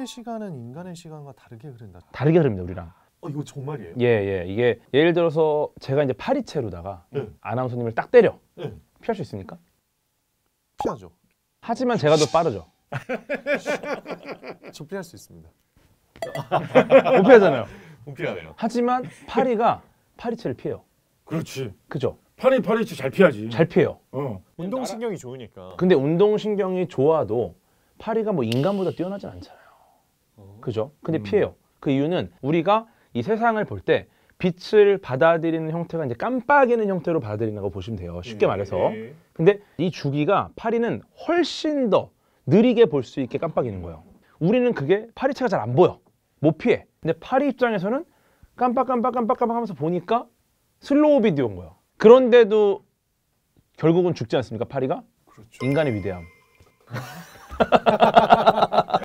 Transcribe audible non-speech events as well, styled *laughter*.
사물의 시간은 인간의 시간과 다르게 흐른다. 다르게 흐릅니다 우리랑. 어 이거 정말이에요? 예, 예. 이게 예를 들어서 제가 이제 파리채로다가 네. 아나운서님을 딱 때려. 네. 피할 수 있습니까? 피하죠. 하지만 제가 더 빠르죠. *laughs* 저 피할 수 있습니다. 못 피하잖아요. 못 피하네요. 하지만 파리가 파리채를 피해요. 그렇지. 그죠? 파리 파리채 잘 피하지. 잘 피해요. 어. 운동신경이 좋으니까. 근데 운동신경이 좋아도 파리가 뭐 인간보다 뛰어나진 않잖아요. 그죠? 근데 음. 피해요. 그 이유는 우리가 이 세상을 볼 때 빛을 받아들이는 형태가 이제 깜빡이는 형태로 받아들이는거 보시면 돼요. 쉽게 예, 말해서. 예, 예. 근데 이 주기가 파리는 훨씬 더 느리게 볼 수 있게 깜빡이는 거예요. 우리는 그게 파리체가 잘 안 보여. 못 피해. 근데 파리 입장에서는 깜빡깜빡깜빡깜빡 하면서 보니까 슬로우 비디오인 거예요. 그런데도 결국은 죽지 않습니까? 파리가? 그렇죠. 인간의 위대함. *laughs*